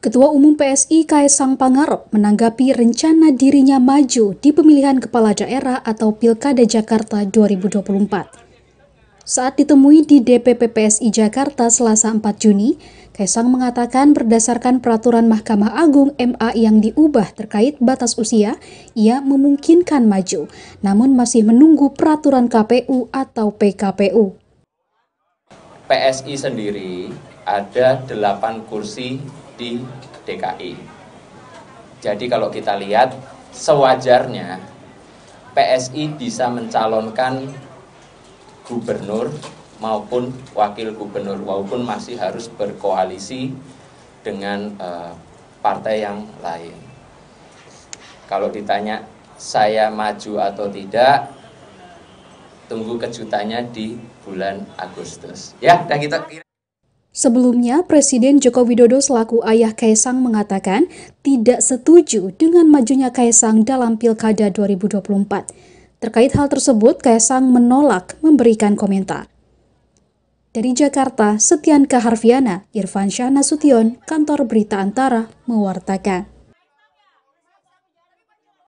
Ketua Umum PSI Kaisang Pangarep menanggapi rencana dirinya maju di pemilihan kepala daerah atau Pilkada Jakarta 2024. Saat ditemui di DPP PSI Jakarta Selasa 4 Juni, Kaisang mengatakan berdasarkan peraturan Mahkamah Agung MA yang diubah terkait batas usia, ia memungkinkan maju, namun masih menunggu peraturan KPU atau PKPU. PSI sendiri ada 8 kursi di DKI. Jadi kalau kita lihat sewajarnya PSI bisa mencalonkan gubernur maupun wakil gubernur walaupun masih harus berkoalisi dengan eh, partai yang lain. Kalau ditanya saya maju atau tidak, tunggu kejutannya di bulan Agustus. Ya, dan kita gitu. Sebelumnya, Presiden Joko Widodo selaku ayah Kaisang mengatakan tidak setuju dengan majunya Kaisang dalam Pilkada 2024. Terkait hal tersebut, Kaisang menolak memberikan komentar. Dari Jakarta, Setian Kaharviana, Irfan Syah Sution, Kantor Berita Antara, mewartakan.